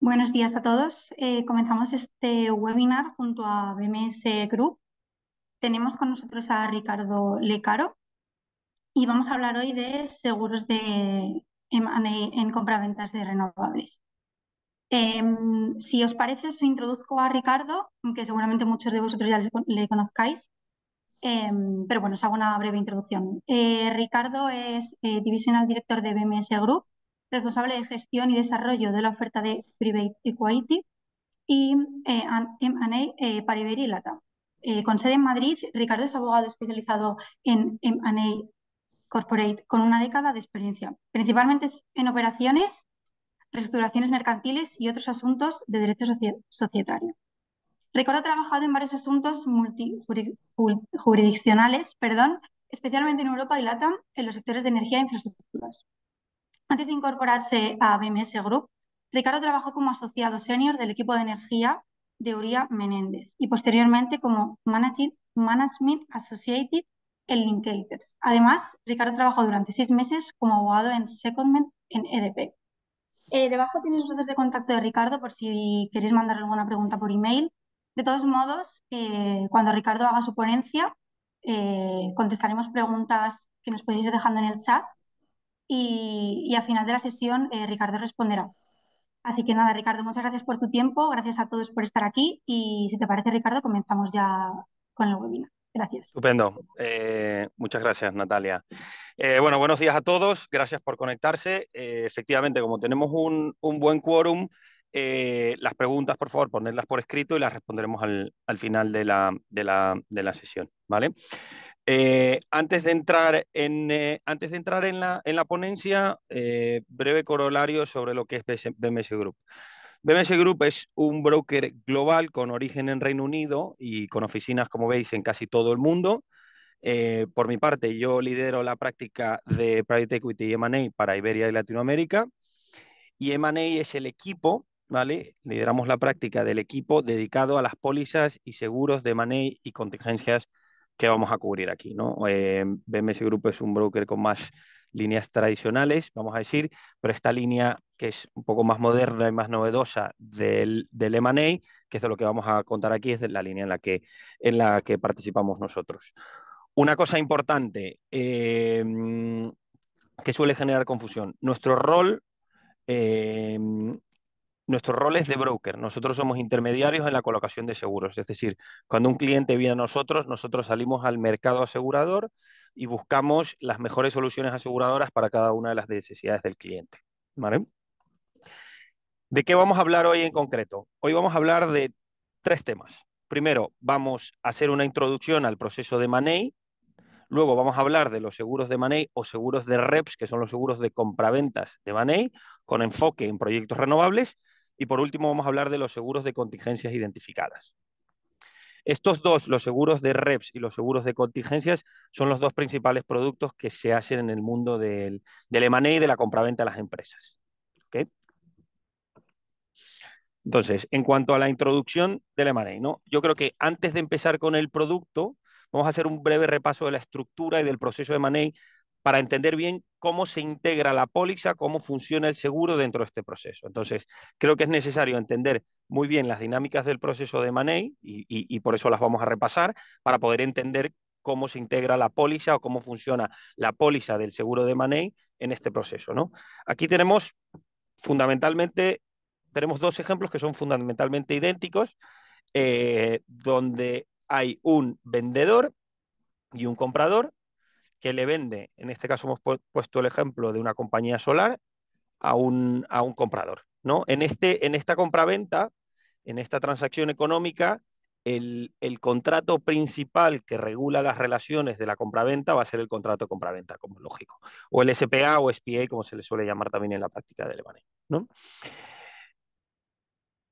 Buenos días a todos. Eh, comenzamos este webinar junto a BMS Group. Tenemos con nosotros a Ricardo Lecaro y vamos a hablar hoy de seguros de en compraventas de renovables. Em, si os parece, os introduzco a Ricardo, que seguramente muchos de vosotros ya le, conozcáis, em, pero bueno, os hago una breve introducción. Eh, Ricardo es eh, Divisional Director de BMS Group responsable de gestión y desarrollo de la oferta de Private Equity y eh, M&A eh, para Iberilata. Eh, con sede en Madrid, Ricardo es abogado especializado en M&A Corporate con una década de experiencia, principalmente en operaciones, reestructuraciones mercantiles y otros asuntos de derecho societario. Ricardo ha trabajado en varios asuntos multijurisdiccionales, perdón, especialmente en Europa y LATAM, en los sectores de energía e infraestructuras. Antes de incorporarse a BMS Group, Ricardo trabajó como asociado senior del equipo de energía de Uría Menéndez y posteriormente como Managing, Management Associated en Linkators. Además, Ricardo trabajó durante seis meses como abogado en Secondment en EDP. Eh, debajo tienes los datos de contacto de Ricardo por si queréis mandar alguna pregunta por email. De todos modos, eh, cuando Ricardo haga su ponencia, eh, contestaremos preguntas que nos podéis ir dejando en el chat y, al final de la sesión eh, Ricardo responderá. Así que nada, Ricardo, muchas gracias por tu tiempo, gracias a todos por estar aquí y si te parece, Ricardo, comenzamos ya con el webinar. Gracias. Estupendo. Eh, muchas gracias, Natalia. Eh, bueno, buenos días a todos. Gracias por conectarse. efectivamente, como tenemos un, buen quórum, las preguntas, por favor, ponedlas por escrito y las responderemos al, final de la, de la sesión. ¿vale? Eh, antes de entrar en, eh, antes de entrar en, la, ponencia, eh, breve corolario sobre lo que es BMS Group. BMS Group es un broker global con origen en Reino Unido y con oficinas, como veis, en casi todo el mundo. por mi parte, yo lidero la práctica de Private Equity y M&A para Iberia y Latinoamérica. Y M&A es el equipo, ¿vale? Lideramos la práctica del equipo dedicado a las pólizas y seguros de M&A y contingencias que vamos a cubrir aquí. ¿no? BMS eh, Group es un broker con más líneas tradicionales, vamos a decir, pero esta línea que es un poco más moderna y más novedosa del, del M&A, que es de lo que vamos a contar aquí, es de la línea en la que, en la que participamos nosotros. Una cosa importante eh, que suele generar confusión, nuestro rol eh, nuestro rol es de broker. Nosotros somos intermediarios en la colocación de seguros. Es decir, cuando un cliente viene a nosotros, nosotros salimos al mercado asegurador y buscamos las mejores soluciones aseguradoras para cada una de las necesidades del cliente. ¿De qué vamos a hablar hoy en concreto? Hoy vamos a hablar de tres temas. Primero, vamos a hacer una introducción al proceso de Manei. Luego vamos a hablar de los seguros de Manei o seguros de REPS, que son los seguros de compraventas de Manei, con enfoque en proyectos renovables. Y por último vamos a hablar de los seguros de contingencias identificadas. Estos dos, los seguros de reps y los seguros de contingencias, son los dos principales productos que se hacen en el mundo del, del y de la compraventa a las empresas. Entonces, en cuanto a la introducción del M&A, ¿no? yo creo que antes de empezar con el producto, vamos a hacer un breve repaso de la estructura y del proceso de M&A para entender bien cómo se integra la póliza, cómo funciona el seguro dentro de este proceso. Entonces, creo que es necesario entender muy bien las dinámicas del proceso de Manei y, por eso las vamos a repasar, para poder entender cómo se integra la póliza o cómo funciona la póliza del seguro de Manei en este proceso. ¿no? Aquí tenemos fundamentalmente, tenemos dos ejemplos que son fundamentalmente idénticos, eh, donde hay un vendedor y un comprador que le vende, en este caso hemos puesto el ejemplo de una compañía solar, a un, a un comprador. ¿no? En, este, en esta compraventa, en esta transacción económica, el, contrato principal que regula las relaciones de la compraventa va a ser el contrato de compraventa, como es lógico, o el SPA o SPA, como se le suele llamar también en la práctica del EBANE.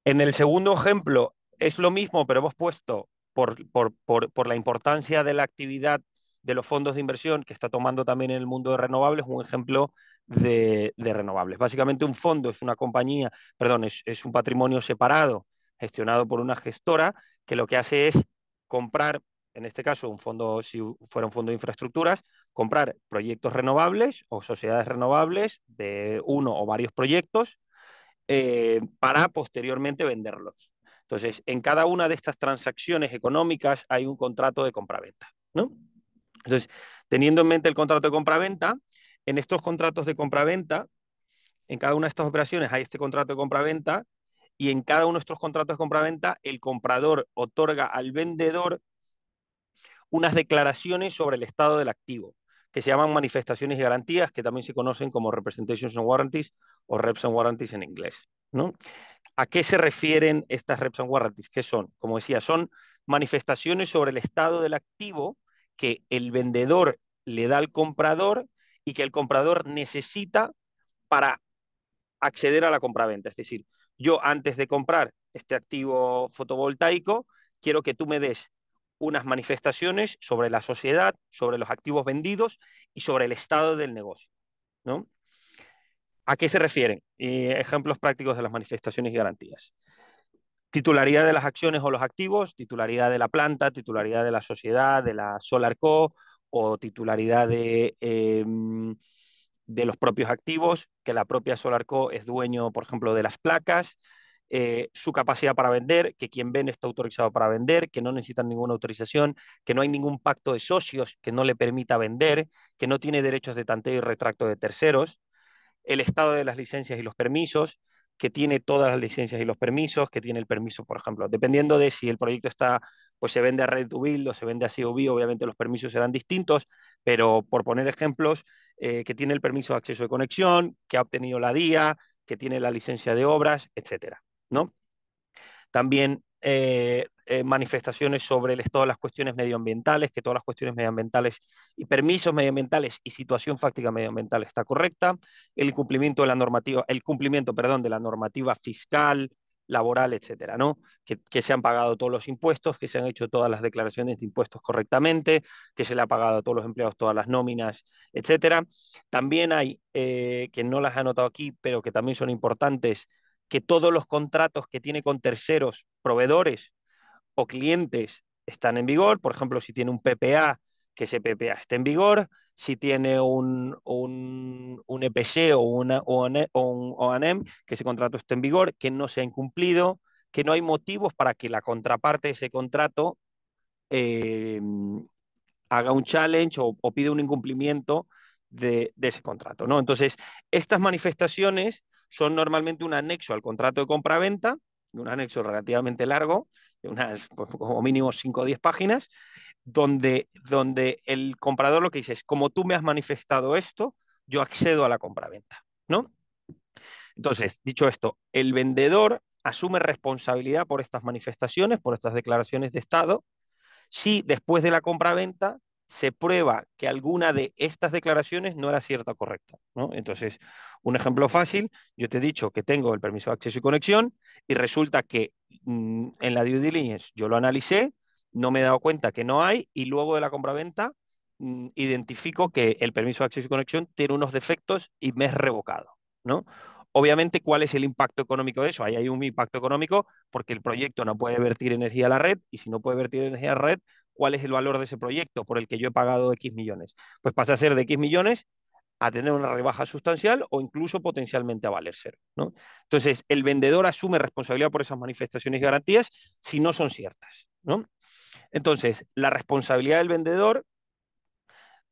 En el segundo ejemplo es lo mismo, pero hemos puesto por, por, por, la importancia de la actividad de los fondos de inversión que está tomando también en el mundo de renovables, un ejemplo de, renovables. Básicamente un fondo es una compañía, perdón, es, un patrimonio separado, gestionado por una gestora, que lo que hace es comprar, en este caso, un fondo, si fuera un fondo de infraestructuras, comprar proyectos renovables o sociedades renovables de uno o varios proyectos eh, para posteriormente venderlos. Entonces, en cada una de estas transacciones económicas hay un contrato de compraventa, ¿no? Entonces, teniendo en mente el contrato de compraventa, en estos contratos de compraventa, en cada una de estas operaciones hay este contrato de compraventa y en cada uno de estos contratos de compraventa el comprador otorga al vendedor unas declaraciones sobre el estado del activo, que se llaman manifestaciones y garantías, que también se conocen como representations and warranties o reps and warranties en inglés. ¿A qué se refieren estas reps and warranties? ¿Qué son? Como decía, son manifestaciones sobre el estado del activo que el vendedor le da al comprador y que el comprador necesita para acceder a la compraventa. Es decir, yo antes de comprar este activo fotovoltaico, quiero que tú me des unas manifestaciones sobre la sociedad, sobre los activos vendidos y sobre el estado del negocio. ¿A qué se refieren? Eh, ejemplos prácticos de las manifestaciones y garantías titularidad de las acciones o los activos, titularidad de la planta, titularidad de la sociedad, de la Solarco o titularidad em, de, los propios activos, que la propia Solarco es dueño, por ejemplo, de las placas. Eh, su capacidad para vender, que quien vende está autorizado para vender, que no necesitan ninguna autorización, que no hay ningún pacto de socios que no le permita vender, que no tiene derechos de tanteo y retracto de terceros, el estado de las licencias y los permisos, que tiene todas las licencias y los permisos, que tiene el permiso, por ejemplo, dependiendo de si el proyecto está, pues se vende a Red to Build o se vende a COB, obviamente los permisos serán distintos, pero por poner ejemplos, eh, que tiene el permiso de acceso de conexión, que ha obtenido la DIA, que tiene la licencia de obras, etcétera, ¿no? También eh, eh, manifestaciones sobre el, todas las cuestiones medioambientales, que todas las cuestiones medioambientales y permisos medioambientales y situación fáctica medioambiental está correcta, el cumplimiento de la normativa, el cumplimiento, perdón, de la normativa fiscal, laboral, etcétera, ¿no? Que, se han pagado todos los impuestos, que se han hecho todas las declaraciones de impuestos correctamente, que se le ha pagado a todos los empleados todas las nóminas, etcétera. También hay, eh, que no las he anotado aquí, pero que también son importantes, que todos los contratos que tiene con terceros, proveedores o clientes están en vigor. Por ejemplo, si tiene un PPA, que ese PPA esté en vigor. Si tiene un, EPC e, o, un OANEM, que ese contrato esté en vigor, que no se ha incumplido, que no hay motivos para que la contraparte de ese contrato eh, haga un challenge o, pida un incumplimiento de, de, ese contrato. ¿no? Entonces, estas manifestaciones son normalmente un anexo al contrato de compraventa, un anexo relativamente largo, de unas pues, como mínimo 5 o 10 páginas, donde, donde el comprador lo que dice es, como tú me has manifestado esto, yo accedo a la compraventa, ¿no? Entonces, dicho esto, el vendedor asume responsabilidad por estas manifestaciones, por estas declaraciones de Estado, si después de la compraventa se prueba que alguna de estas declaraciones no era cierta o correcta. ¿no? Entonces, un ejemplo fácil, yo te he dicho que tengo el permiso de acceso y conexión y resulta que mm, en la due diligence yo lo analicé, no me he dado cuenta que no hay y luego de la compraventa venta mm, identifico que el permiso de acceso y conexión tiene unos defectos y me es revocado. ¿no? Obviamente, ¿cuál es el impacto económico de eso? Ahí hay un impacto económico porque el proyecto no puede vertir energía a la red y si no puede vertir energía a la red, cuál es el valor de ese proyecto por el que yo he pagado X millones. Pues pasa a ser de X millones a tener una rebaja sustancial o incluso potencialmente a valer cero. Entonces, el vendedor asume responsabilidad por esas manifestaciones y garantías si no son ciertas. Entonces, la responsabilidad del vendedor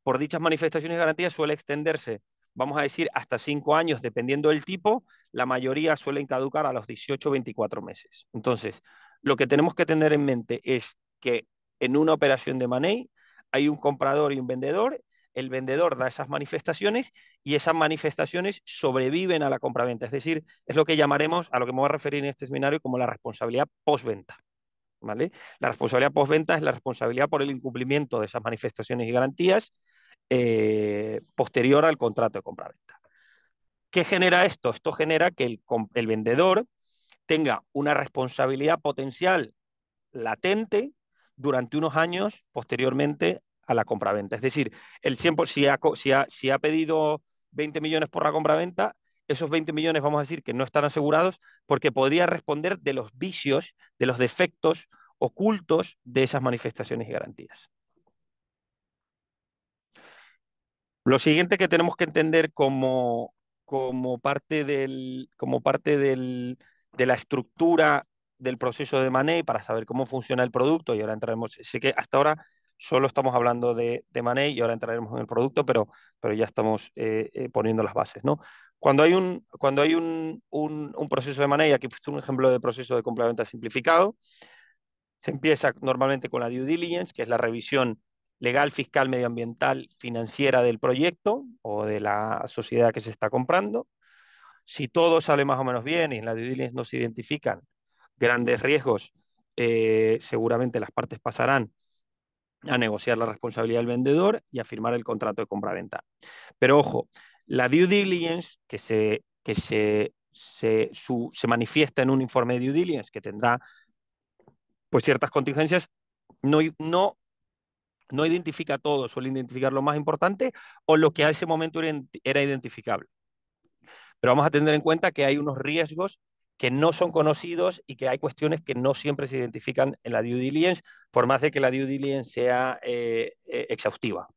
por dichas manifestaciones y garantías suele extenderse, vamos a decir, hasta cinco años, dependiendo del tipo, la mayoría suelen caducar a los 18 o 24 meses. Entonces, lo que tenemos que tener en mente es que en una operación de money hay un comprador y un vendedor, el vendedor da esas manifestaciones y esas manifestaciones sobreviven a la compraventa. Es decir, es lo que llamaremos, a lo que me voy a referir en este seminario, como la responsabilidad postventa. ¿vale? La responsabilidad postventa es la responsabilidad por el incumplimiento de esas manifestaciones y garantías eh, posterior al contrato de compraventa. ¿Qué genera esto? Esto genera que el vendedor tenga una responsabilidad potencial latente durante unos años posteriormente a la compraventa. Es decir, el si ha, ha, pedido 20 millones por la compraventa, esos 20 millones vamos a decir que no están asegurados porque podría responder de los vicios, de los defectos ocultos de esas manifestaciones y garantías. Lo siguiente que tenemos que entender como, como parte, del, como parte de la estructura del proceso de Mané para saber cómo funciona el producto y ahora entraremos, sé que hasta ahora solo estamos hablando de, de y ahora entraremos en el producto, pero, pero ya estamos eh, eh, poniendo las bases, ¿no? Cuando hay un, cuando hay un, proceso de Mané, aquí puse un ejemplo de proceso de complemento simplificado, se empieza normalmente con la due diligence, que es la revisión legal, fiscal, medioambiental, financiera del proyecto o de la sociedad que se está comprando. Si todo sale más o menos bien y en la due diligence no se identifican grandes riesgos, eh, seguramente las partes pasarán a negociar la responsabilidad del vendedor y a firmar el contrato de compraventa. Pero ojo, la due diligence que se, que se, se, manifiesta en un informe de due diligence que tendrá pues ciertas contingencias, no, no, no identifica todo, suele identificar lo más importante o lo que a ese momento era identificable. Pero vamos a tener en cuenta que hay unos riesgos que no son conocidos y que hay cuestiones que no siempre se identifican en la due diligence, por más de que la due diligence sea eh, eh, exhaustiva.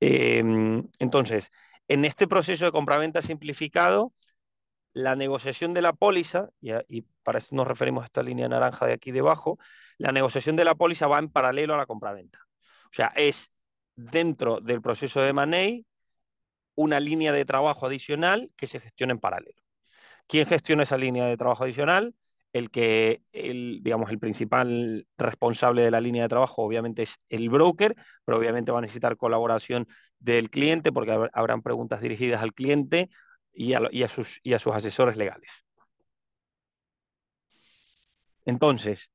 Em, entonces, en este proceso de compraventa simplificado, la negociación de la póliza, y, para eso nos referimos a esta línea naranja de aquí debajo, la negociación de la póliza va en paralelo a la compraventa. O sea, es dentro del proceso de Manei una línea de trabajo adicional que se gestiona en paralelo. ¿Quién gestiona esa línea de trabajo adicional? El que, el, digamos, el principal responsable de la línea de trabajo obviamente es el broker, pero obviamente va a necesitar colaboración del cliente porque habrán preguntas dirigidas al cliente y a, sus, y a sus asesores legales. Entonces,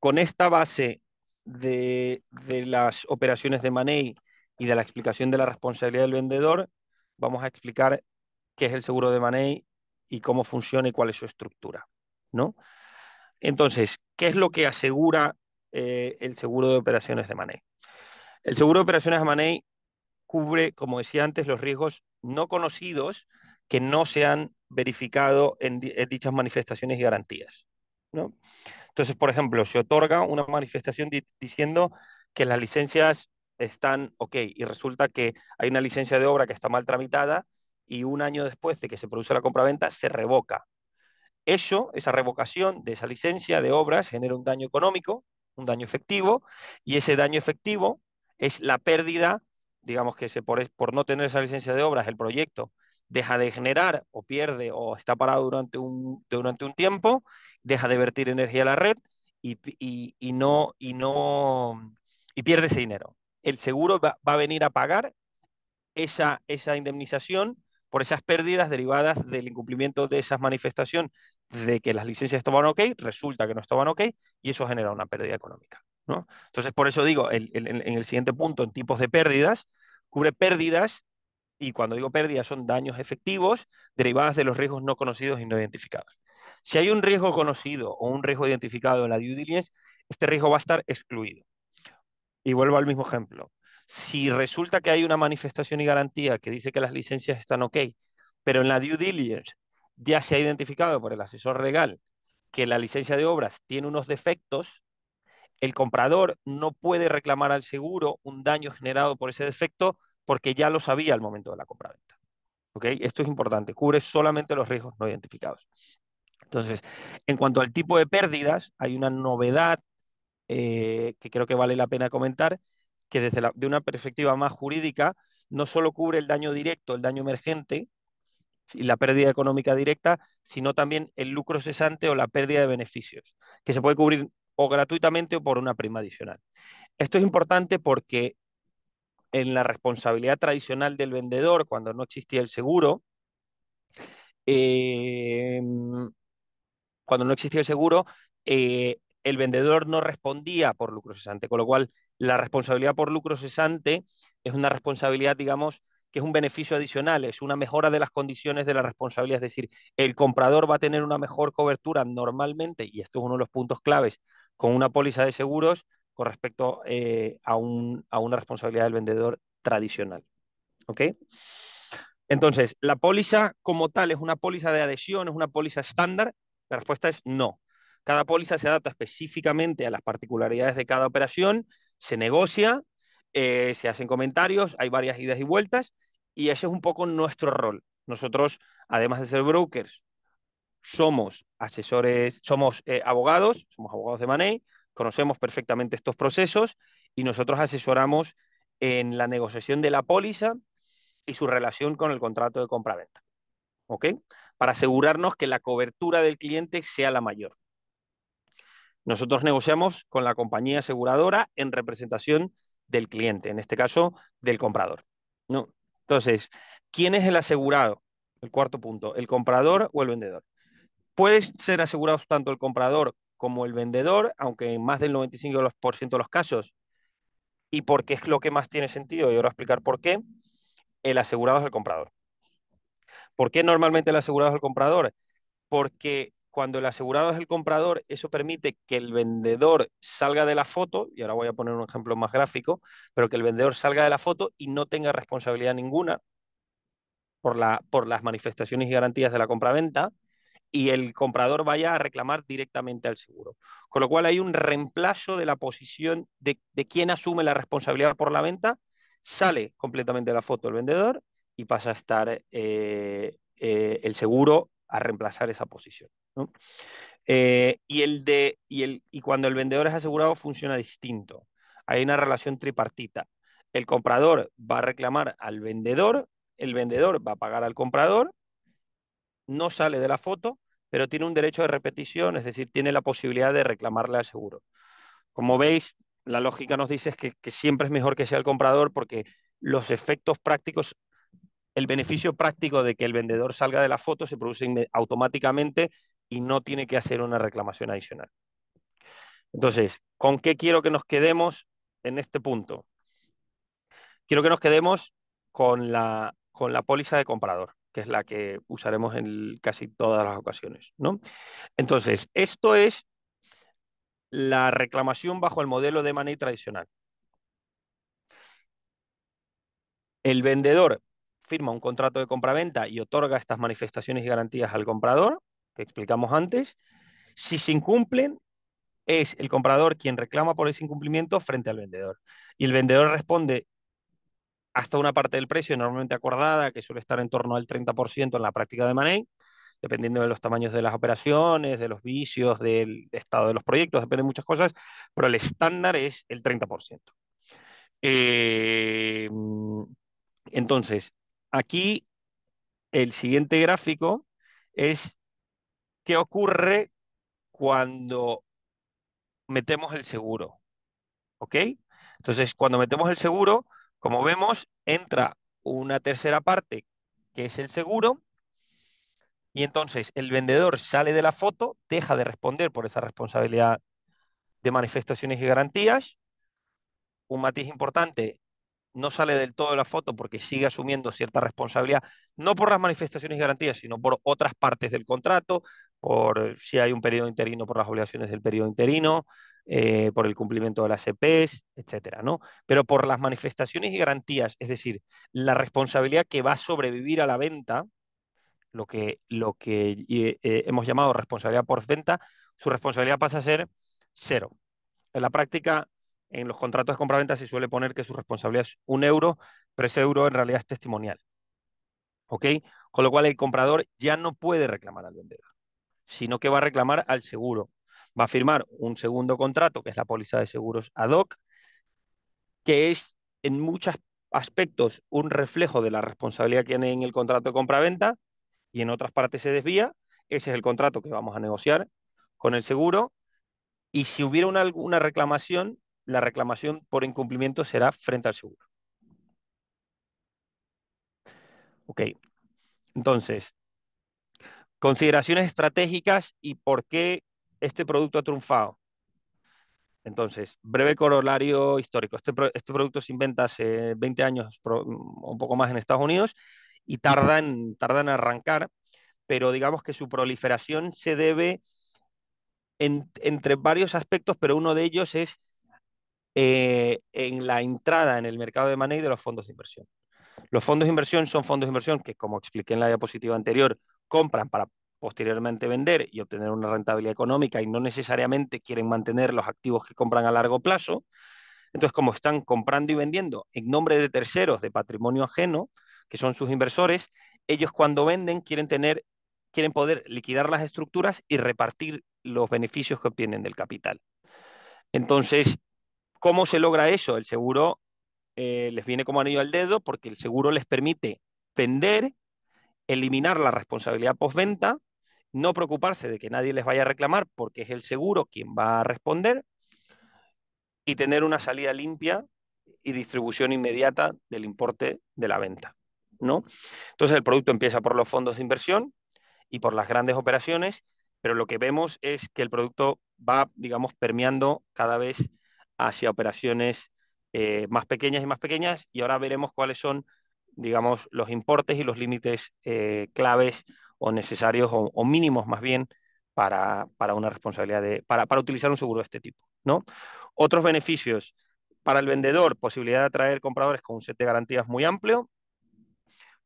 con esta base de, de, las operaciones de Manei y de la explicación de la responsabilidad del vendedor, vamos a explicar qué es el seguro de Manei y cómo funciona y cuál es su estructura. ¿no? Entonces, ¿qué es lo que asegura eh, el seguro de operaciones de Maney? El seguro de operaciones de Manei cubre, como decía antes, los riesgos no conocidos que no se han verificado en, dichas manifestaciones y garantías. ¿no? Entonces, por ejemplo, se otorga una manifestación diciendo que las licencias están ok y resulta que hay una licencia de obra que está mal tramitada y un año después de que se produce la compraventa se revoca. Eso, esa revocación de esa licencia de obras genera un daño económico, un daño efectivo, y ese daño efectivo es la pérdida, digamos que se por, por no tener esa licencia de obras el proyecto deja de generar o pierde o está parado durante un, durante un tiempo, deja de vertir energía a la red y, no, y, no, y pierde ese dinero. El seguro va, a venir a pagar esa, esa indemnización por esas pérdidas derivadas del incumplimiento de esas manifestaciones de que las licencias estaban ok, resulta que no estaban ok y eso genera una pérdida económica. ¿no? Entonces, por eso digo, en el siguiente punto, en tipos de pérdidas, cubre pérdidas, y cuando digo pérdidas son daños efectivos derivadas de los riesgos no conocidos y e no identificados. Si hay un riesgo conocido o un riesgo identificado en la due diligence, este riesgo va a estar excluido. Y vuelvo al mismo ejemplo si resulta que hay una manifestación y garantía que dice que las licencias están ok, pero en la due diligence ya se ha identificado por el asesor legal que la licencia de obras tiene unos defectos, el comprador no puede reclamar al seguro un daño generado por ese defecto porque ya lo sabía al momento de la compraventa. ¿Ok? Esto es importante, cubre solamente los riesgos no identificados. Entonces, en cuanto al tipo de pérdidas, hay una novedad eh, que creo que vale la pena comentar, que desde de una perspectiva más jurídica no solo cubre el daño directo, el daño emergente y la pérdida económica directa, sino también el lucro cesante o la pérdida de beneficios, que se puede cubrir o gratuitamente o por una prima adicional. Esto es importante porque en la responsabilidad tradicional del vendedor, cuando no existía el seguro, em, cuando no existía el seguro, eh, el vendedor no respondía por lucro cesante, con lo cual la responsabilidad por lucro cesante es una responsabilidad, digamos, que es un beneficio adicional, es una mejora de las condiciones de la responsabilidad, es decir, el comprador va a tener una mejor cobertura normalmente, y esto es uno de los puntos claves, con una póliza de seguros con respecto eh, a, a, una responsabilidad del vendedor tradicional. ¿Ok? Entonces, ¿la póliza como tal es una póliza de adhesión, es una póliza estándar? La respuesta es no. Cada póliza se adapta específicamente a las particularidades de cada operación se negocia, eh, se hacen comentarios, hay varias idas y vueltas y ese es un poco nuestro rol. Nosotros, además de ser brokers, somos asesores, somos eh, abogados, somos abogados de Money, conocemos perfectamente estos procesos y nosotros asesoramos en la negociación de la póliza y su relación con el contrato de compraventa. ¿Ok? Para asegurarnos que la cobertura del cliente sea la mayor. Nosotros negociamos con la compañía aseguradora en representación del cliente, en este caso del comprador. ¿no? Entonces, ¿quién es el asegurado? El cuarto punto, ¿el comprador o el vendedor? Pueden ser asegurados tanto el comprador como el vendedor, aunque en más del 95% de los casos, y porque es lo que más tiene sentido, y ahora explicar por qué, el asegurado es el comprador. ¿Por qué normalmente el asegurado es el comprador? Porque cuando el asegurado es el comprador, eso permite que el vendedor salga de la foto, y ahora voy a poner un ejemplo más gráfico, pero que el vendedor salga de la foto y no tenga responsabilidad ninguna por, las manifestaciones y garantías de la compraventa, y el comprador vaya a reclamar directamente al seguro. Con lo cual hay un reemplazo de la posición de, quien asume la responsabilidad por la venta, sale completamente de la foto el vendedor y pasa a estar eh, eh, el seguro a reemplazar esa posición. Eh, y, el de, el, cuando el vendedor es asegurado funciona distinto. Hay una relación tripartita. El comprador va a reclamar al vendedor, el vendedor va a pagar al comprador, no sale de la foto, pero tiene un derecho de repetición, es decir, tiene la posibilidad de reclamarle al seguro. Como veis, la lógica nos dice que, que siempre es mejor que sea el comprador porque los efectos prácticos el beneficio práctico de que el vendedor salga de la foto se produce automáticamente y no tiene que hacer una reclamación adicional. Entonces, ¿con qué quiero que nos quedemos en este punto? Quiero que nos quedemos con la, con la póliza de comprador, que es la que usaremos en casi todas las ocasiones. ¿no? Entonces, esto es la reclamación bajo el modelo de money tradicional. El vendedor firma un contrato de compraventa y otorga estas manifestaciones y garantías al comprador, que explicamos antes. Si se incumplen, es el comprador quien reclama por ese incumplimiento frente al vendedor. Y el vendedor responde hasta una parte del precio normalmente acordada, que suele estar en torno al 30% en la práctica de Manet dependiendo de los tamaños de las operaciones, de los vicios, del estado de los proyectos, depende de muchas cosas, pero el estándar es el 30%. Eh, entonces, Aquí el siguiente gráfico es qué ocurre cuando metemos el seguro. ¿Ok? Entonces, cuando metemos el seguro, como vemos, entra una tercera parte, que es el seguro, y entonces el vendedor sale de la foto, deja de responder por esa responsabilidad de manifestaciones y garantías. Un matiz importante, no sale del todo de la foto porque sigue asumiendo cierta responsabilidad, no por las manifestaciones y garantías, sino por otras partes del contrato, por si hay un periodo interino, por las obligaciones del periodo interino, eh, por el cumplimiento de las EPS, e etcétera, ¿no? Pero por las manifestaciones y garantías, es decir, la responsabilidad que va a sobrevivir a la venta, lo que, lo que eh, eh, hemos llamado responsabilidad por venta, su responsabilidad pasa a ser cero. En la práctica, en los contratos de compraventa se suele poner que su responsabilidad es un euro, pero ese euro en realidad es testimonial. ¿Ok? Con lo cual el comprador ya no puede reclamar al vendedor, sino que va a reclamar al seguro. Va a firmar un segundo contrato, que es la póliza de seguros ad hoc, que es en muchos aspectos un reflejo de la responsabilidad que tiene en el contrato de compraventa y en otras partes se desvía. Ese es el contrato que vamos a negociar con el seguro. Y si hubiera una, alguna reclamación, la reclamación por incumplimiento será frente al seguro. Ok, entonces, consideraciones estratégicas y por qué este producto ha triunfado. Entonces, breve corolario histórico. Este, este producto se inventa hace 20 años un poco más en Estados Unidos y tardan, tardan en arrancar, pero digamos que su proliferación se debe entre varios aspectos, pero uno de ellos es eh, en la entrada en el mercado de money de los fondos de inversión. Los fondos de inversión son fondos de inversión que, como expliqué en la diapositiva anterior, compran para posteriormente vender y obtener una rentabilidad económica y no necesariamente quieren mantener los activos que compran a largo plazo. Entonces, como están comprando y vendiendo en nombre de terceros, de patrimonio ajeno, que son sus inversores, ellos cuando venden quieren tener quieren poder liquidar las estructuras y repartir los beneficios que obtienen del capital. Entonces, ¿Cómo se logra eso? El seguro eh, les viene como anillo al dedo porque el seguro les permite vender, eliminar la responsabilidad postventa, no preocuparse de que nadie les vaya a reclamar porque es el seguro quien va a responder y tener una salida limpia y distribución inmediata del importe de la venta. ¿no? Entonces el producto empieza por los fondos de inversión y por las grandes operaciones, pero lo que vemos es que el producto va, digamos, permeando cada vez hacia operaciones eh, más pequeñas y más pequeñas y ahora veremos cuáles son, digamos, los importes y los límites eh, claves o necesarios o, mínimos más bien para, una responsabilidad de, para, para, utilizar un seguro de este tipo, ¿no? Otros beneficios para el vendedor, posibilidad de atraer compradores con un set de garantías muy amplio,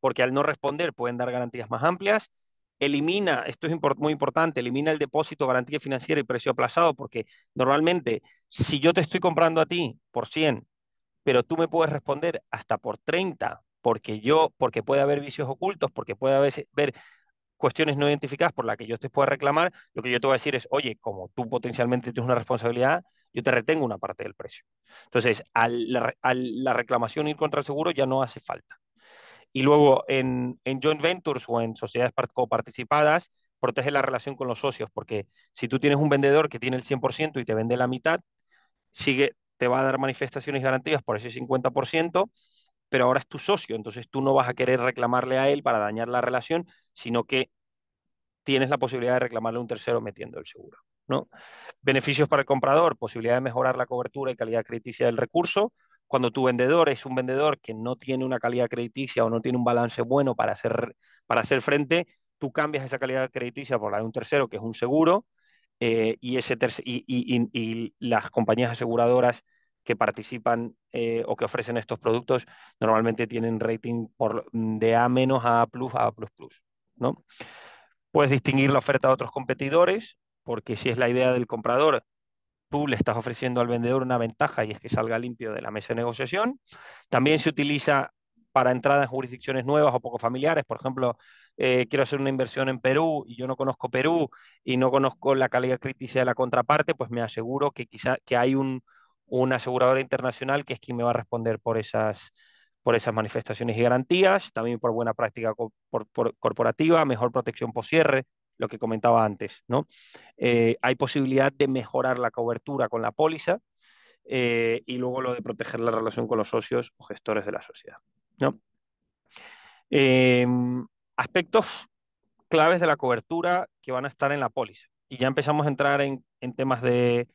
porque al no responder pueden dar garantías más amplias, Elimina, esto es muy importante, elimina el depósito, garantía financiera y precio aplazado, porque normalmente si yo te estoy comprando a ti por 100, pero tú me puedes responder hasta por 30, porque yo, porque puede haber vicios ocultos, porque puede haber, cuestiones no identificadas por las que yo te pueda reclamar, lo que yo te voy a decir es, oye, como tú potencialmente tienes una responsabilidad, yo te retengo una parte del precio. Entonces, a la, la reclamación ir contra el seguro ya no hace falta. Y luego en, joint ventures o en sociedades coparticipadas, protege la relación con los socios, porque si tú tienes un vendedor que tiene el 100% y te vende la mitad, sigue, te va a dar manifestaciones garantías por ese 50%, pero ahora es tu socio, entonces tú no vas a querer reclamarle a él para dañar la relación, sino que tienes la posibilidad de reclamarle a un tercero metiendo el seguro. ¿no? Beneficios para el comprador, posibilidad de mejorar la cobertura y calidad crítica del recurso, cuando tu vendedor es un vendedor que no tiene una calidad crediticia o no tiene un balance bueno para hacer, para frente, tú cambias esa calidad crediticia por la de un tercero, que es un seguro, eh, y, ese y, y, las compañías aseguradoras que participan eh, o que ofrecen estos productos normalmente tienen rating mm, de A- a A+, a ¿no? Puedes distinguir la oferta de otros competidores, porque si es la idea del comprador tú le estás ofreciendo al vendedor una ventaja y es que salga limpio de la mesa de negociación. También se utiliza para entradas en jurisdicciones nuevas o poco familiares. Por ejemplo, eh, quiero hacer una inversión en Perú y yo no conozco Perú y no conozco la calidad crítica de la contraparte, pues me aseguro que quizá que hay un, asegurador internacional que es quien me va a responder por esas, por esas manifestaciones y garantías, también por buena práctica corporativa, mejor protección por cierre, lo que comentaba antes, ¿no? Eh, hay posibilidad de mejorar la cobertura con la póliza eh, y luego lo de proteger la relación con los socios o gestores de la sociedad, ¿no? Em, aspectos claves de la cobertura que van a estar en la póliza. Y ya empezamos a entrar en, temas de,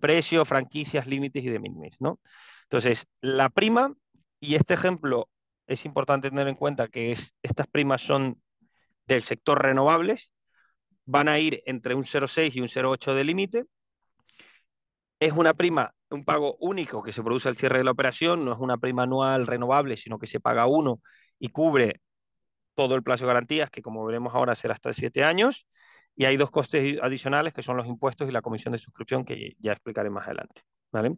precio, franquicias, límites y de minimis, ¿no? Entonces, la prima, y este ejemplo es importante tener en cuenta que es, estas primas son del sector renovables, van a ir entre un 0,6 y un 0,8 de límite. Es una prima, un pago único que se produce al cierre de la operación, no es una prima anual renovable, sino que se paga uno y cubre todo el plazo de garantías, que como veremos ahora será hasta siete años. Y hay dos costes adicionales, que son los impuestos y la comisión de suscripción, que ya explicaré más adelante. ¿vale?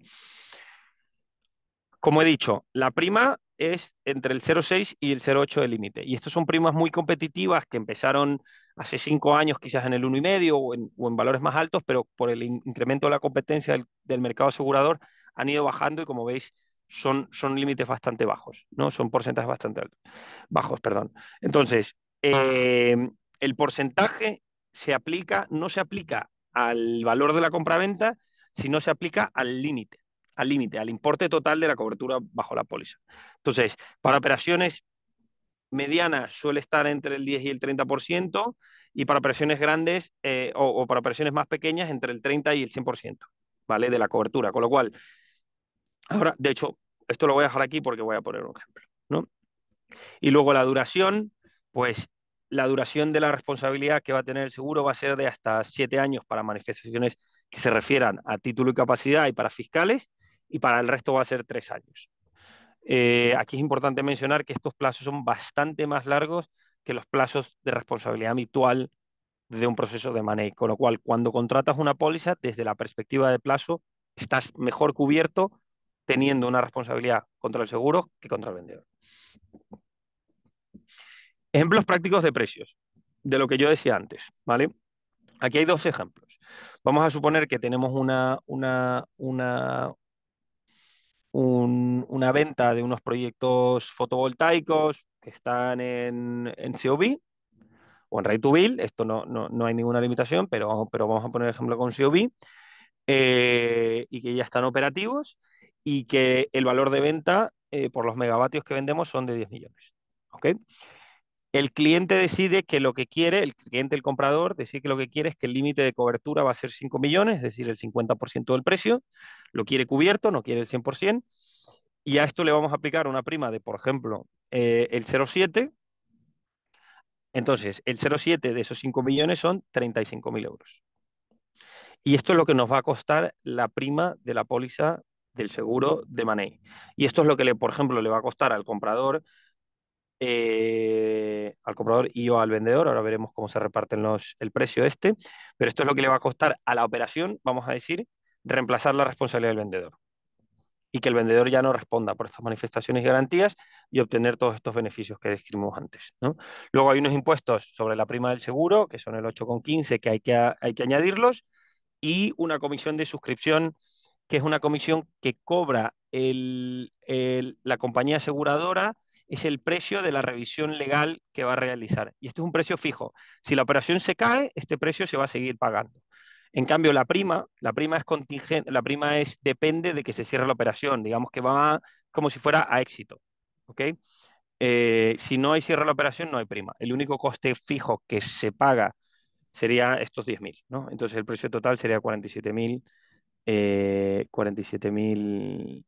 Como he dicho, la prima es entre el 0,6 y el 0,8 de límite. Y estas son primas muy competitivas que empezaron hace cinco años quizás en el 1,5 o en, o en valores más altos, pero por el incremento de la competencia del, mercado asegurador han ido bajando y como veis son, límites bastante bajos, ¿no? Son porcentajes bastante altos, bajos, perdón. Entonces, em, el porcentaje se aplica, no se aplica al valor de la compraventa, sino se aplica al límite al límite, al importe total de la cobertura bajo la póliza. Entonces, para operaciones medianas suele estar entre el 10 y el 30%, y para operaciones grandes eh, o, para operaciones más pequeñas entre el 30 y el 100%, ¿vale? De la cobertura. Con lo cual, ahora, de hecho, esto lo voy a dejar aquí porque voy a poner un ejemplo, ¿no? Y luego la duración, pues la duración de la responsabilidad que va a tener el seguro va a ser de hasta 7 años para manifestaciones que se refieran a título y capacidad y para fiscales, y para el resto va a ser tres años. Eh, aquí es importante mencionar que estos plazos son bastante más largos que los plazos de responsabilidad habitual de un proceso de manejo con lo cual cuando contratas una póliza, desde la perspectiva de plazo, estás mejor cubierto teniendo una responsabilidad contra el seguro que contra el vendedor. Ejemplos prácticos de precios, de lo que yo decía antes, ¿vale? Aquí hay dos ejemplos. Vamos a suponer que tenemos una, una, una venta de unos proyectos fotovoltaicos que están en, en o en Ray to Esto no, hay ninguna limitación, pero, pero vamos a poner ejemplo con COB eh, y que ya están operativos y que el valor de venta eh, por los megavatios que vendemos son de 10 millones. ¿okay? El cliente decide que lo que quiere, el cliente, el comprador, decide que lo que quiere es que el límite de cobertura va a ser 5 millones, es decir, el 50% del precio. Lo quiere cubierto, no quiere el 100%. Y a esto le vamos a aplicar una prima de, por ejemplo, eh, el 0,7. Entonces, el 0,7 de esos 5 millones son 35.000 euros. Y esto es lo que nos va a costar la prima de la póliza del seguro de Mané. Y esto es lo que, por ejemplo, le va a costar al comprador eh, al comprador y o al vendedor. Ahora veremos cómo se reparten los, el precio este, pero esto es lo que le va a costar a la operación, vamos a decir, reemplazar la responsabilidad del vendedor y que el vendedor ya no responda por estas manifestaciones y garantías y obtener todos estos beneficios que describimos antes. Luego hay unos impuestos sobre la prima del seguro, que son el 8,15, que hay que, hay que añadirlos, y una comisión de suscripción, que es una comisión que cobra la compañía aseguradora es el precio de la revisión legal que va a realizar. Y este es un precio fijo. Si la operación se cae, este precio se va a seguir pagando. En cambio, la prima, la prima es contingente, la prima es depende de que se cierre la operación, digamos que va como si fuera a éxito. ¿okay? Eh, si no hay cierre la operación, no hay prima. El único coste fijo que se paga sería estos 10.000, ¿no? Entonces el precio total sería 47.000 eh, 47.000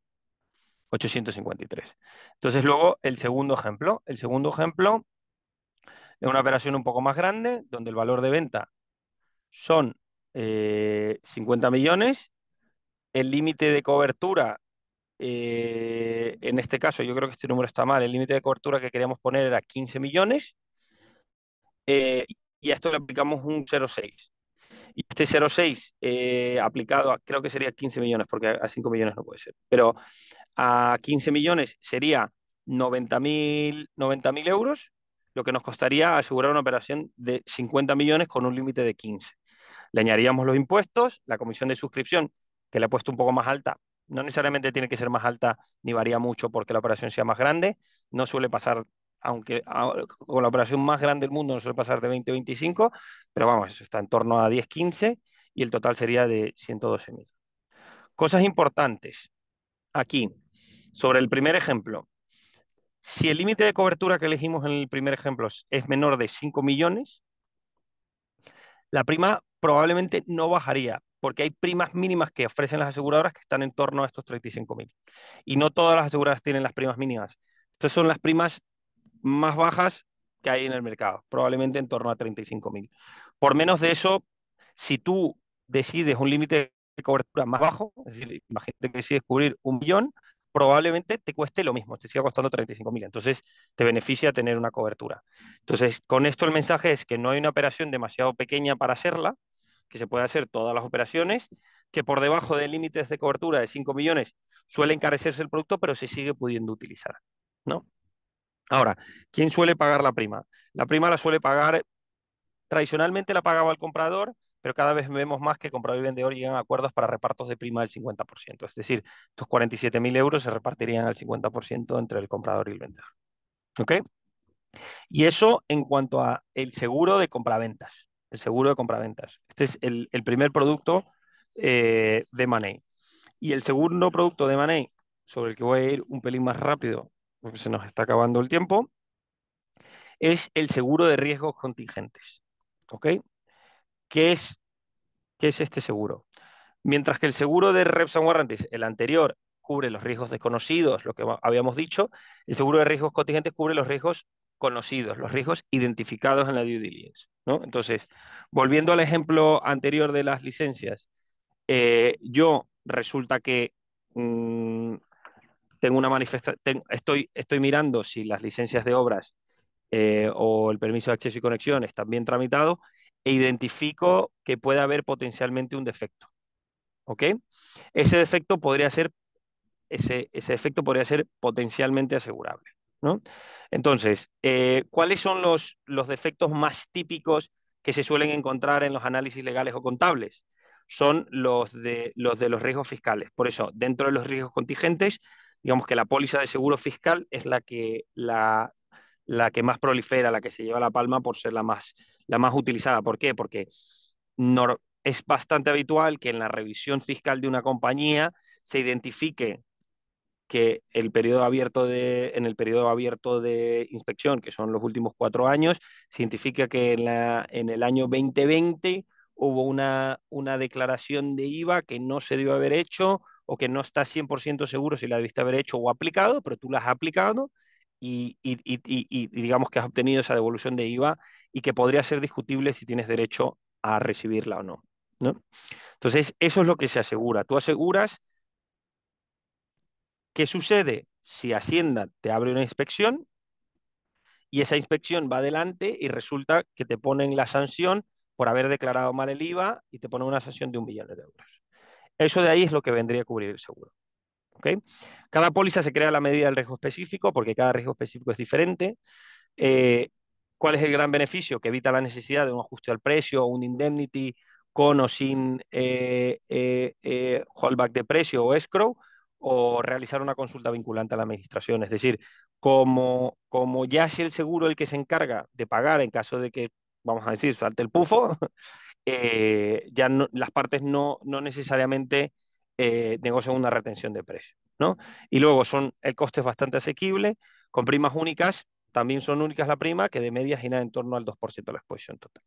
853. Entonces luego el segundo ejemplo, el segundo ejemplo es una operación un poco más grande, donde el valor de venta son 50 eh, millones, el límite de cobertura, eh, en este caso yo creo que este número está mal, el límite de cobertura que queríamos poner era 15 millones, eh, y a esto le aplicamos un 0,6. Y este 0,6 eh, aplicado, creo que sería 15 millones, porque a 5 millones no puede ser, pero a 15 millones sería 90.000 euros, lo que nos costaría asegurar una operación de 50 millones con un límite de 15. Le añadiríamos los impuestos, la comisión de suscripción, que le he puesto un poco más alta, no necesariamente tiene que ser más alta ni varía mucho porque la operación sea más grande, no suele pasar aunque ah, con la operación más grande del mundo no suele pasar de 20 25, pero vamos, está en torno a 10, 15 y el total sería de 112.000. Cosas importantes aquí, sobre el primer ejemplo. Si el límite de cobertura que elegimos en el primer ejemplo es menor de 5 millones, la prima probablemente no bajaría, porque hay primas mínimas que ofrecen las aseguradoras que están en torno a estos 35.000. Y no todas las aseguradoras tienen las primas mínimas. Estas son las primas más bajas que hay en el mercado, probablemente en torno a 35.000. Por menos de eso, si tú decides un límite de cobertura más bajo, es decir, imagínate que decides cubrir un millón, probablemente te cueste lo mismo, te siga costando 35.000. Entonces, te beneficia tener una cobertura. Entonces, con esto el mensaje es que no hay una operación demasiado pequeña para hacerla, que se puede hacer todas las operaciones, que por debajo de límites de cobertura de 5 millones suele encarecerse el producto, pero se sigue pudiendo utilizar. ¿no? Ahora, ¿quién suele pagar la prima? La prima la suele pagar, tradicionalmente la pagaba el comprador, pero cada vez vemos más que comprador y vendedor llegan a acuerdos para repartos de prima del 50%. Es decir, estos 47.000 euros se repartirían al 50% entre el comprador y el vendedor. ¿Ok? Y eso en cuanto a el seguro de compraventas. El seguro de compraventas. Este es el, primer producto eh, de Maney Y el segundo producto de Money, sobre el que voy a ir un pelín más rápido, porque se nos está acabando el tiempo, es el seguro de riesgos contingentes. ¿Ok? ¿Qué es, qué es este seguro? Mientras que el seguro de Reps and Warranties, el anterior, cubre los riesgos desconocidos, lo que habíamos dicho, el seguro de riesgos contingentes cubre los riesgos conocidos, los riesgos identificados en la due diligence. ¿no? Entonces, volviendo al ejemplo anterior de las licencias, eh, yo resulta que mm, tengo una manifestación, estoy, mirando si las licencias de obras eh, o el permiso de acceso y conexión están bien tramitados e identifico que puede haber potencialmente un defecto. ¿Ok? Ese defecto podría ser, ese, podría ser potencialmente asegurable. Entonces, eh, ¿cuáles son los, los defectos más típicos que se suelen encontrar en los análisis legales o contables? Son los de los, de los riesgos fiscales. Por eso, dentro de los riesgos contingentes, digamos que la póliza de seguro fiscal es la que, la, que más prolifera, la que se lleva la palma por ser la más, la más utilizada. ¿Por qué? Porque es bastante habitual que en la revisión fiscal de una compañía se identifique que el periodo abierto de, en el periodo abierto de inspección, que son los últimos cuatro años, se identifica que en, la, en el año 2020 hubo una, una declaración de IVA que no se debió haber hecho o que no estás 100% seguro si la debiste haber hecho o aplicado, pero tú la has aplicado y, digamos que has obtenido esa devolución de IVA y que podría ser discutible si tienes derecho a recibirla o no. ¿no? Entonces, eso es lo que se asegura. Tú aseguras qué sucede si Hacienda te abre una inspección y esa inspección va adelante y resulta que te ponen la sanción por haber declarado mal el IVA y te ponen una sanción de un millón de euros. Eso de ahí es lo que vendría a cubrir el seguro. ¿okay? Cada póliza se crea a la medida del riesgo específico, porque cada riesgo específico es diferente. Eh, ¿Cuál es el gran beneficio? Que evita la necesidad de un ajuste al precio, o un indemnity con o sin eh, eh, eh, holdback de precio o escrow, o realizar una consulta vinculante a la administración. Es decir, como, como ya es el seguro el que se encarga de pagar en caso de que, vamos a decir, salte el pufo, Eh, ya las partes no, no necesariamente eh, negocian una retención de precio. ¿no? Y luego son, el coste es bastante asequible, con primas únicas, también son únicas la prima, que de media gira en torno al 2% de la exposición total.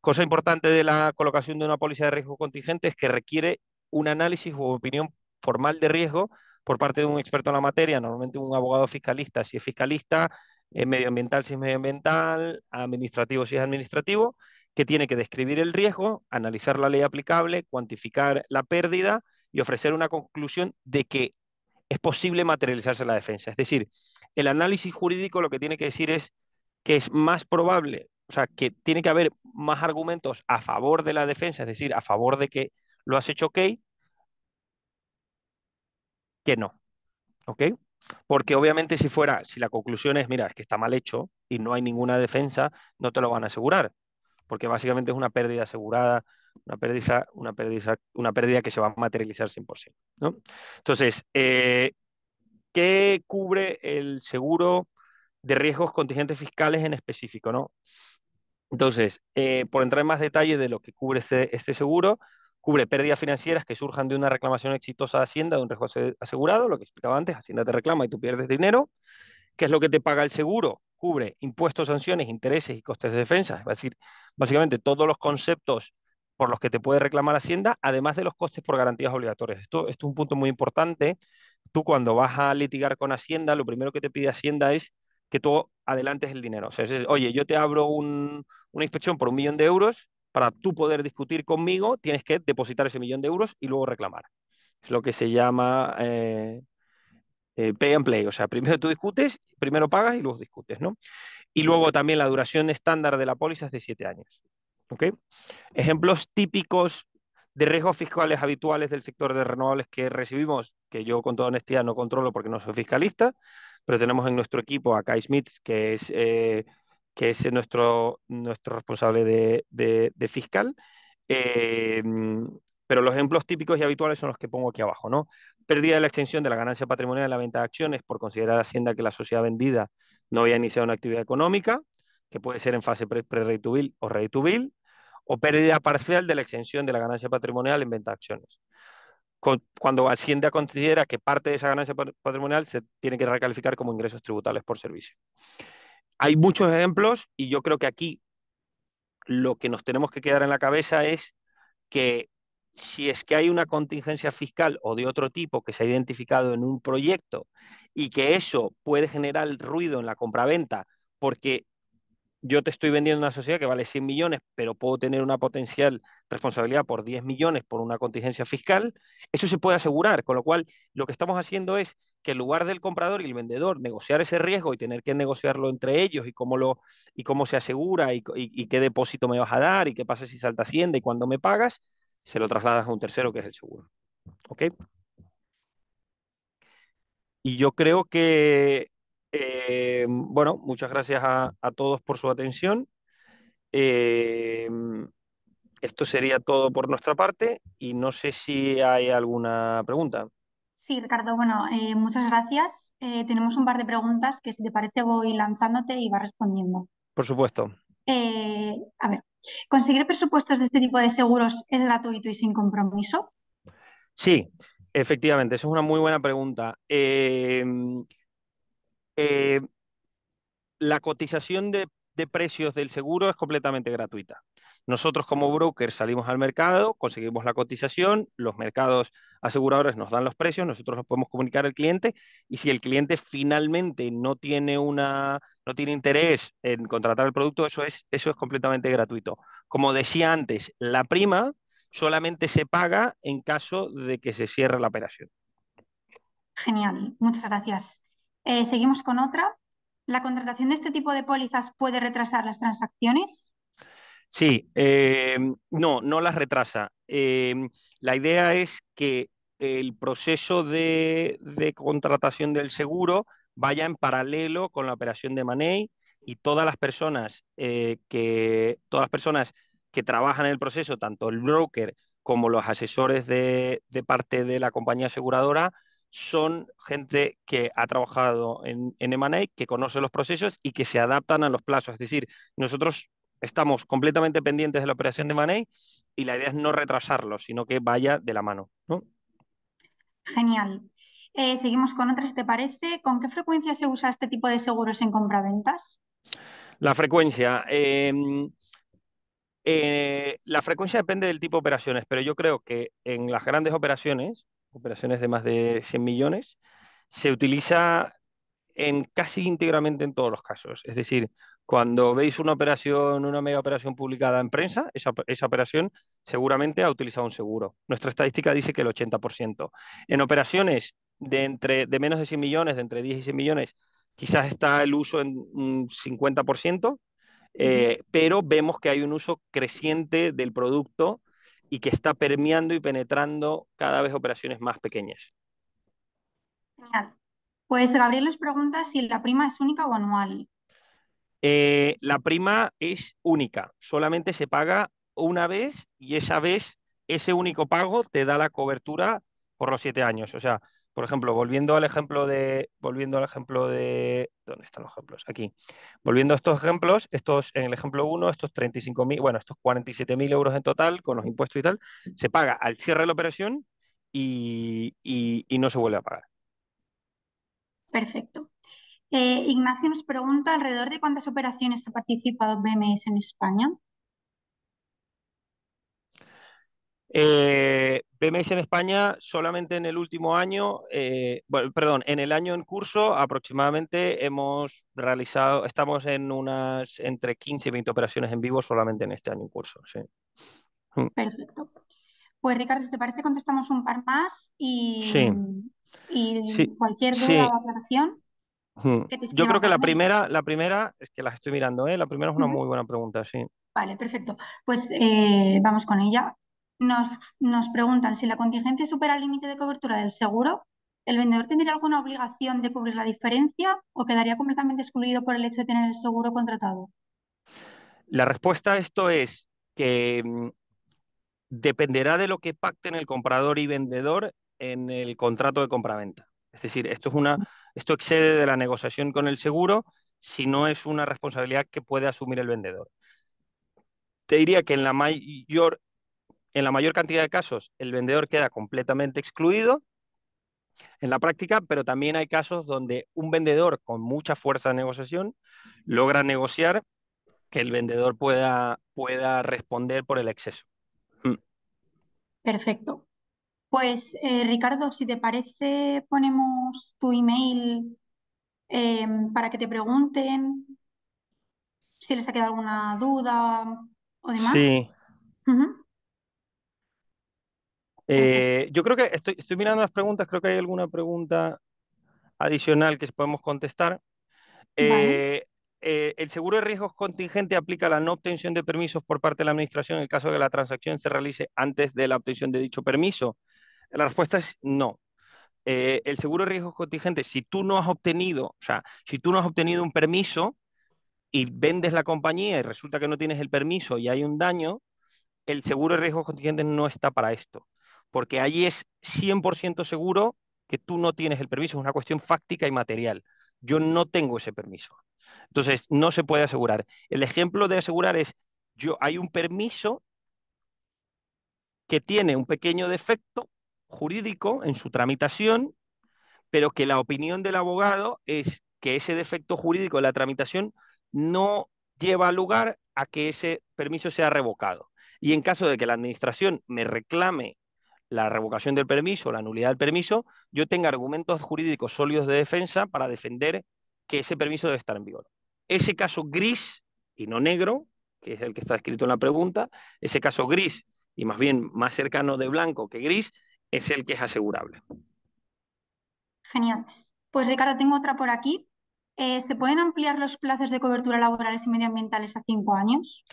Cosa importante de la colocación de una póliza de riesgo contingente es que requiere un análisis o opinión formal de riesgo por parte de un experto en la materia, normalmente un abogado fiscalista, si es fiscalista, eh, medioambiental, si es medioambiental, administrativo, si es administrativo, que tiene que describir el riesgo, analizar la ley aplicable, cuantificar la pérdida y ofrecer una conclusión de que es posible materializarse la defensa. Es decir, el análisis jurídico lo que tiene que decir es que es más probable, o sea, que tiene que haber más argumentos a favor de la defensa, es decir, a favor de que lo has hecho ok, que no. ¿Ok? Porque obviamente si fuera, si la conclusión es, mira, es que está mal hecho y no hay ninguna defensa, no te lo van a asegurar porque básicamente es una pérdida asegurada, una pérdida, una pérdida, una pérdida que se va a materializar 100%. Entonces, eh, ¿qué cubre el seguro de riesgos contingentes fiscales en específico? ¿no? Entonces, eh, por entrar en más detalle de lo que cubre este, este seguro, cubre pérdidas financieras que surjan de una reclamación exitosa de Hacienda de un riesgo asegurado, lo que explicaba antes, Hacienda te reclama y tú pierdes dinero. ¿Qué es lo que te paga el seguro? Cubre impuestos, sanciones, intereses y costes de defensa. Es decir, básicamente todos los conceptos por los que te puede reclamar Hacienda, además de los costes por garantías obligatorias. Esto, es un punto muy importante. Tú cuando vas a litigar con Hacienda, lo primero que te pide Hacienda es que tú adelantes el dinero. O sea, oye, yo te abro una inspección por un millón de euros, para tú poder discutir conmigo, tienes que depositar ese millón de euros y luego reclamar. Es lo que se llama eh, eh, pay and play. O sea, primero tú discutes, primero pagas y luego discutes, ¿no? Y luego también la duración estándar de la póliza es de siete años. ¿ok? Ejemplos típicos de riesgos fiscales habituales del sector de renovables que recibimos, que yo con toda honestidad no controlo porque no soy fiscalista, pero tenemos en nuestro equipo a Kai Smith, que es, eh, que es nuestro, nuestro responsable de, fiscal. Eh, pero los ejemplos típicos y habituales son los que pongo aquí abajo, ¿no? pérdida de la extensión de la ganancia patrimonial en la venta de acciones por considerar a Hacienda que la sociedad vendida no había iniciado una actividad económica, que puede ser en fase pre reitubil o reitubil, o pérdida parcial de la extensión de la ganancia patrimonial en venta de acciones. Cuando Hacienda considera que parte de esa ganancia patrimonial se tiene que recalificar como ingresos tributables por servicio. Hay muchos ejemplos y yo creo que aquí lo que nos tenemos que quedar en la cabeza es que si es que hay una contingencia fiscal o de otro tipo que se ha identificado en un proyecto y que eso puede generar ruido en la compraventa porque yo te estoy vendiendo una sociedad que vale 100 millones, pero puedo tener una potencial responsabilidad por 10 millones por una contingencia fiscal, eso se puede asegurar, con lo cual lo que estamos haciendo es que en lugar del comprador y el vendedor negociar ese riesgo y tener que negociarlo entre ellos y cómo, lo, y cómo se asegura y, y qué depósito me vas a dar y qué pasa si salta hacienda y cuándo me pagas, se lo trasladas a un tercero que es el seguro. ¿Ok? Y yo creo que, eh, bueno, muchas gracias a, todos por su atención. Em, esto sería todo por nuestra parte y no sé si hay alguna pregunta. Sí, Ricardo, bueno, eh, muchas gracias. Eh, tenemos un par de preguntas que si te parece voy lanzándote y vas respondiendo. Por supuesto. a ver, ¿Conseguir presupuestos de este tipo de seguros es gratuito y sin compromiso? Sí, efectivamente, esa es una muy buena pregunta. Em, eh, la cotización de precios del seguro es completamente gratuita. Nosotros como broker salimos al mercado, conseguimos la cotización, los mercados aseguradores nos dan los precios, nosotros los podemos comunicar al cliente y si el cliente finalmente no tiene una no tiene interés en contratar el producto, eso es eso es completamente gratuito. Como decía antes, la prima solamente se paga en caso de que se cierre la operación. Genial, muchas gracias. Eh, seguimos con otra. ¿La contratación de este tipo de pólizas puede retrasar las transacciones? Sí, eh, no, no las retrasa. Eh, la idea es que el proceso de, contratación del seguro vaya en paralelo con la operación de Maney y todas las personas eh, que todas las personas que trabajan en el proceso, tanto el broker como los asesores de, parte de la compañía aseguradora, son gente que ha trabajado en, en que conoce los procesos y que se adaptan a los plazos. Es decir, nosotros estamos completamente pendientes de la operación de Money y la idea es no retrasarlo, sino que vaya de la mano. Genial. Eh, seguimos con otras, ¿te parece? ¿Con qué frecuencia se usa este tipo de seguros en compraventas? La frecuencia. Em, eh, la frecuencia depende del tipo de operaciones, pero yo creo que en las grandes operaciones, operaciones de más de 100 millones, se utiliza en casi íntegramente en todos los casos. Es decir, cuando veis una operación, una mega operación publicada en prensa, esa, operación seguramente ha utilizado un seguro. Nuestra estadística dice que el 80%. En operaciones de, entre, de menos de 100 millones, de entre 10 y 100 millones, quizás está el uso en un 50%, eh, pero vemos que hay un uso creciente del producto y que está permeando y penetrando cada vez operaciones más pequeñas. Genial. Pues Gabriel nos pregunta si la prima es única o anual. Eh, la prima es única, solamente se paga una vez y esa vez, ese único pago te da la cobertura por los siete años. O sea, por ejemplo, volviendo al ejemplo de, volviendo al ejemplo de, ¿dónde están los ejemplos? Aquí. Volviendo a estos ejemplos, estos, en el ejemplo 1, estos 35.000, bueno, estos 47.000 euros en total con los impuestos y tal, se paga al cierre de la operación y no se vuelve a pagar. Perfecto. Eh, Ignacio nos pregunta alrededor de cuántas operaciones ha participado BMS en España. Eh, BMS en España solamente en el último año, eh, perdón, en el año en curso aproximadamente hemos realizado, estamos en unas entre 15 y 20 operaciones en vivo solamente en este año en curso. Mm. Perfecto. Pues Ricardo, si te parece, contestamos un par más y, y cualquier duda o aclaración. Yo creo que la primera, la primera, es que las estoy mirando, ¿eh? la primera es una muy buena pregunta, sí. Vale, perfecto. Pues eh, vamos con ella. Nos, nos preguntan si la contingencia supera el límite de cobertura del seguro, ¿el vendedor tendría alguna obligación de cubrir la diferencia o quedaría completamente excluido por el hecho de tener el seguro contratado? La respuesta a esto es que mm, dependerá de lo que pacten el comprador y vendedor en el contrato de compraventa. Es decir, esto es una esto excede de la negociación con el seguro si no es una responsabilidad que puede asumir el vendedor. Te diría que en la mayor, en la mayor cantidad de casos el vendedor queda completamente excluido en la práctica, pero también hay casos donde un vendedor con mucha fuerza de negociación logra negociar que el vendedor pueda, pueda responder por el exceso. Mm. Perfecto. Pues eh, Ricardo, si te parece, ponemos tu email em, para que te pregunten si les ha quedado alguna duda o demás. Sí. Eh, yo creo que estoy, mirando las preguntas, creo que hay alguna pregunta adicional que podemos contestar. Eh, el seguro de riesgos contingente aplica la no obtención de permisos por parte de la Administración en el caso de que la transacción se realice antes de la obtención de dicho permiso. La respuesta es no. Eh, el seguro de riesgos contingentes, si tú no has obtenido, o sea, si tú no has obtenido un permiso y vendes la compañía y resulta que no tienes el permiso y hay un daño, el seguro de riesgos contingentes no está para esto, porque ahí es 100% seguro que tú no tienes el permiso, es una cuestión fáctica y material. Yo no tengo ese permiso. Entonces, no se puede asegurar. El ejemplo de asegurar es, yo, hay un permiso que tiene un pequeño defecto jurídico en su tramitación, pero que la opinión del abogado es que ese defecto jurídico en la tramitación no lleva lugar a que ese permiso sea revocado. Y en caso de que la administración me reclame la revocación del permiso, la nulidad del permiso, yo tenga argumentos jurídicos sólidos de defensa para defender que ese permiso debe estar en vigor. Ese caso gris y no negro, que es el que está escrito en la pregunta, ese caso gris y más bien más cercano de blanco que gris, es el que es asegurable. Genial. Pues Ricardo, tengo otra por aquí. Eh, ¿Se pueden ampliar los plazos de cobertura laborales y medioambientales a cinco años?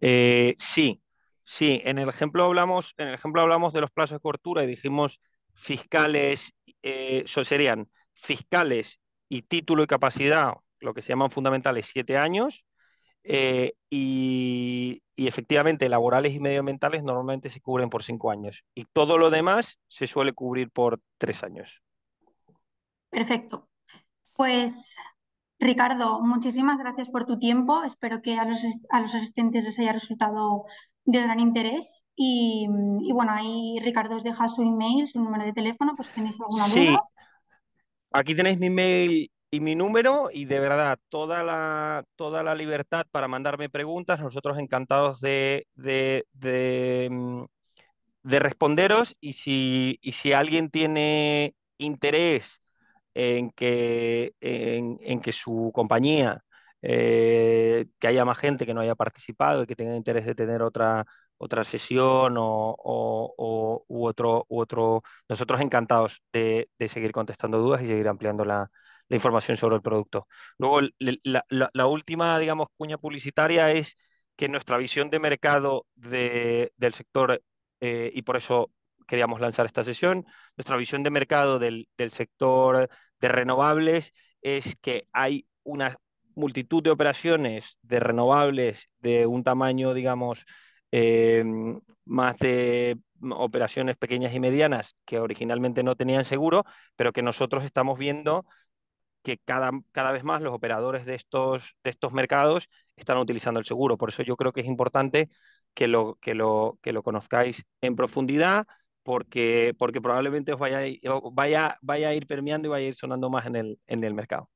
Eh, sí, sí. En el ejemplo hablamos, en ejemplo hablamos de los plazos de cobertura y dijimos fiscales, eh, eso serían fiscales y título y capacidad, lo que se llaman fundamentales, siete años, eh, y, efectivamente, laborales y medioambientales normalmente se cubren por cinco años. Y todo lo demás se suele cubrir por tres años. Perfecto. Pues, Ricardo, muchísimas gracias por tu tiempo. Espero que a los, asistentes les haya resultado de gran interés. Y, bueno, ahí Ricardo os deja su email, su número de teléfono, pues tenéis alguna duda. Sí. Aquí tenéis mi mail y mi número y de verdad toda la, toda la libertad para mandarme preguntas. Nosotros encantados de, de, mm, responderos y si, y si alguien tiene interés en que, en, que su compañía, eh, que haya más gente que no haya participado y que tenga interés de tener otra otra sesión o, o, otro, otro, nosotros encantados de, de seguir contestando dudas y seguir ampliando la, la información sobre el producto. Luego, la, última, digamos, cuña publicitaria es que nuestra visión de mercado del sector, eh, y por eso queríamos lanzar esta sesión, nuestra visión de mercado del, sector de renovables es que hay una multitud de operaciones de renovables de un tamaño, digamos, eh, más de operaciones pequeñas y medianas que originalmente no tenían seguro, pero que nosotros estamos viendo que cada, cada vez más los operadores de estos, de estos mercados están utilizando el seguro. Por eso yo creo que es importante que lo, que lo, que lo conozcáis en profundidad, porque, porque probablemente os vaya, vaya, vaya a ir permeando y vaya a ir sonando más en el, en el mercado.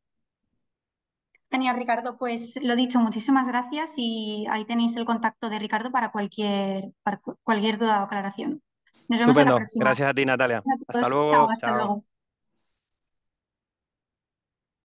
Genial, Ricardo. Pues lo dicho, muchísimas gracias y ahí tenéis el contacto de Ricardo para cualquier, cualquier duda o aclaración. Nos vemos Gracias a ti, Natalia. hasta luego.